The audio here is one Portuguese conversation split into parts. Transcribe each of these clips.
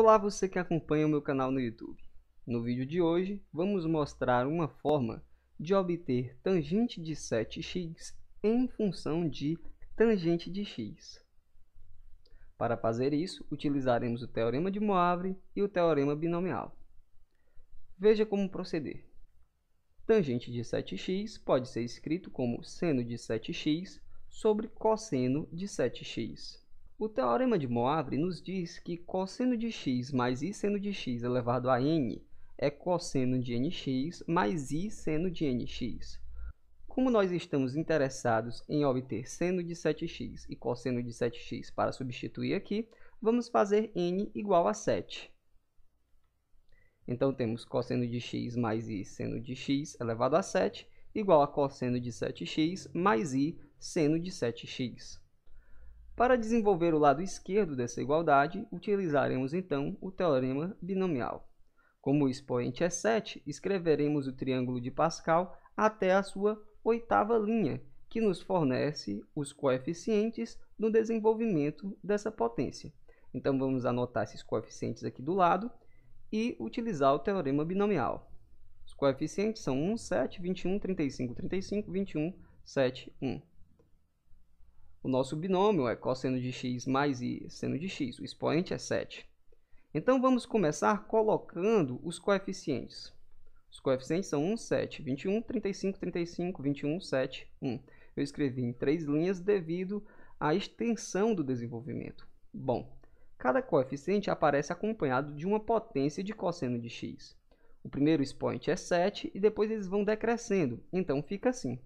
Olá você que acompanha o meu canal no YouTube. No vídeo de hoje, vamos mostrar uma forma de obter tangente de 7x em função de tangente de x. Para fazer isso, utilizaremos o Teorema de Moivre e o Teorema Binomial. Veja como proceder. Tangente de 7x pode ser escrito como seno de 7x sobre cosseno de 7x. O teorema de Moivre nos diz que cosseno de x mais i seno de x elevado a n é cosseno de nx mais i seno de nx. Como nós estamos interessados em obter seno de 7x e cosseno de 7x para substituir aqui, vamos fazer n igual a 7. Então, temos cosseno de x mais i seno de x elevado a 7 igual a cosseno de 7x mais i seno de 7x. Para desenvolver o lado esquerdo dessa igualdade, utilizaremos então o teorema binomial. Como o expoente é 7, escreveremos o triângulo de Pascal até a sua oitava linha, que nos fornece os coeficientes no desenvolvimento dessa potência. Então vamos anotar esses coeficientes aqui do lado e utilizar o teorema binomial. Os coeficientes são 1, 7, 21, 35, 35, 21, 7, 1. O nosso binômio é cosseno de x mais i seno de x, o expoente é 7. Então, vamos começar colocando os coeficientes. Os coeficientes são 1, 7, 21, 35, 35, 21, 7, 1. Eu escrevi em três linhas devido à extensão do desenvolvimento. Bom, cada coeficiente aparece acompanhado de uma potência de cosseno de x. O primeiro expoente é 7 e depois eles vão decrescendo, então fica assim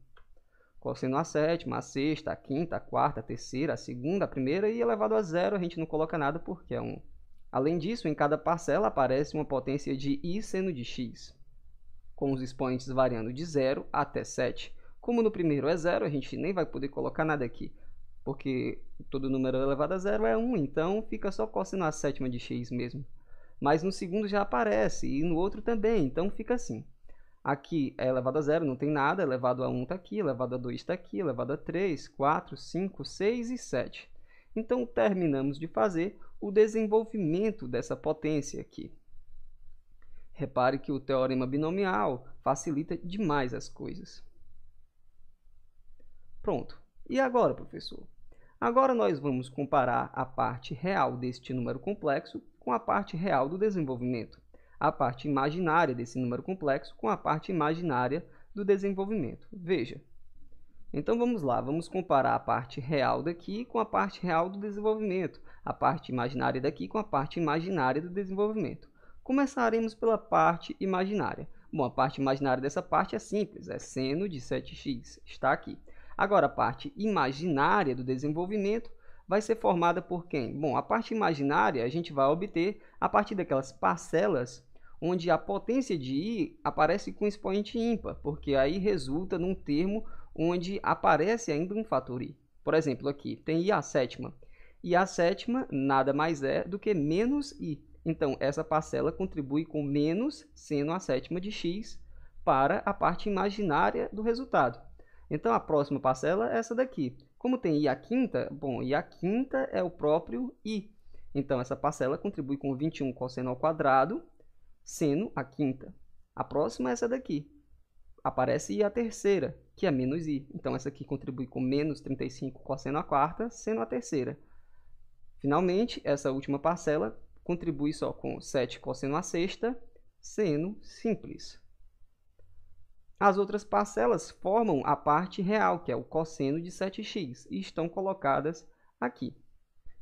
qual sendo a sétima, a sexta, a quinta, a quarta, a terceira, a segunda, a primeira e elevado é a zero a gente não coloca nada porque é um. Além disso, em cada parcela aparece uma potência de i seno de x, com os expoentes variando de 0 até 7. Como no primeiro é zero, a gente nem vai poder colocar nada aqui, porque todo número é elevado a zero é 1, um, então fica só cosseno a sétima de x mesmo. Mas no segundo já aparece, e no outro também, então fica assim. Aqui é elevado a zero, não tem nada, é elevado a 1 está aqui, elevado a 2 está aqui, elevado a 3, 4, 5, 6 e 7. Então, terminamos de fazer o desenvolvimento dessa potência aqui. Repare que o teorema binomial facilita demais as coisas. Pronto. E agora, professor? Agora nós vamos comparar a parte real deste número complexo com a parte real do desenvolvimento a parte imaginária desse número complexo com a parte imaginária do desenvolvimento. Veja. Então vamos lá, vamos comparar a parte real daqui com a parte real do desenvolvimento, a parte imaginária daqui com a parte imaginária do desenvolvimento. Começaremos pela parte imaginária. Bom, a parte imaginária dessa parte é simples, é seno de 7x, está aqui. Agora, a parte imaginária do desenvolvimento vai ser formada por quem? Bom, a parte imaginária a gente vai obter a partir daquelas parcelas onde a potência de i aparece com expoente ímpar, porque aí resulta num termo onde aparece ainda um fator i. Por exemplo, aqui tem i a sétima. i a sétima nada mais é do que menos i. Então, essa parcela contribui com menos seno a sétima de x para a parte imaginária do resultado. Então, a próxima parcela é essa daqui. Como tem i a quinta, bom, i a quinta é o próprio i. Então, essa parcela contribui com 21 cosseno ao quadrado sendo a quinta. A próxima é essa daqui. Aparece a terceira, que é menos i. Então, essa aqui contribui com menos 35 cosseno a quarta, sendo a terceira. Finalmente, essa última parcela contribui só com 7 cosseno a sexta, sendo simples. As outras parcelas formam a parte real, que é o cosseno de 7x, e estão colocadas aqui.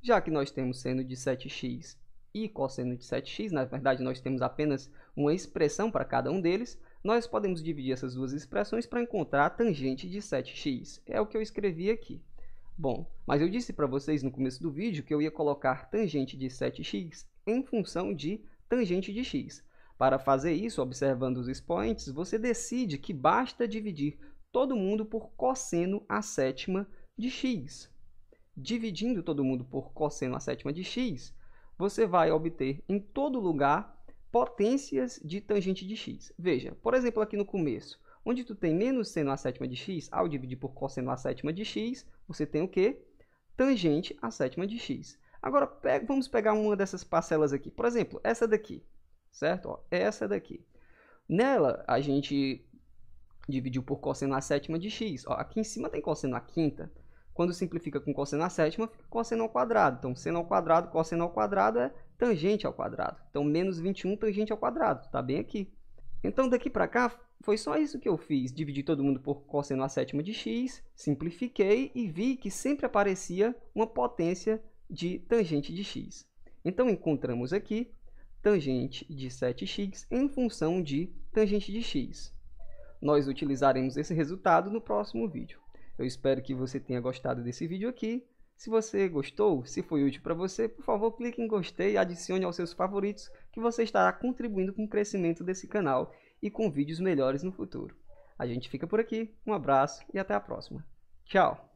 Já que nós temos seno de 7x e cosseno de 7x, na verdade nós temos apenas uma expressão para cada um deles, nós podemos dividir essas duas expressões para encontrar a tangente de 7x. É o que eu escrevi aqui. Bom, mas eu disse para vocês no começo do vídeo que eu ia colocar tangente de 7x em função de tangente de x. Para fazer isso, observando os expoentes, você decide que basta dividir todo mundo por cosseno à sétima de x. Dividindo todo mundo por cosseno à sétima de x, você vai obter em todo lugar potências de tangente de x. Veja, por exemplo, aqui no começo, onde tu tem menos seno a sétima de x, ao dividir por cosseno a sétima de x, você tem o quê? Tangente a sétima de x. Agora, pega, vamos pegar uma dessas parcelas aqui. Por exemplo, essa daqui, certo? Ó, essa daqui. Nela, a gente dividiu por cosseno a sétima de x. Ó, aqui em cima tem cosseno a quinta. Quando simplifica com cosseno à sétima, fica cosseno ao quadrado. Então, seno ao quadrado, cosseno ao quadrado é tangente ao quadrado. Então, menos 21 tangente ao quadrado. Está bem aqui. Então, daqui para cá, foi só isso que eu fiz. Dividi todo mundo por cosseno à sétima de x, simplifiquei e vi que sempre aparecia uma potência de tangente de x. Então, encontramos aqui tangente de 7x em função de tangente de x. Nós utilizaremos esse resultado no próximo vídeo. Eu espero que você tenha gostado desse vídeo aqui. Se você gostou, se foi útil para você, por favor, clique em gostei e adicione aos seus favoritos que você estará contribuindo com o crescimento desse canal e com vídeos melhores no futuro. A gente fica por aqui, um abraço e até a próxima. Tchau!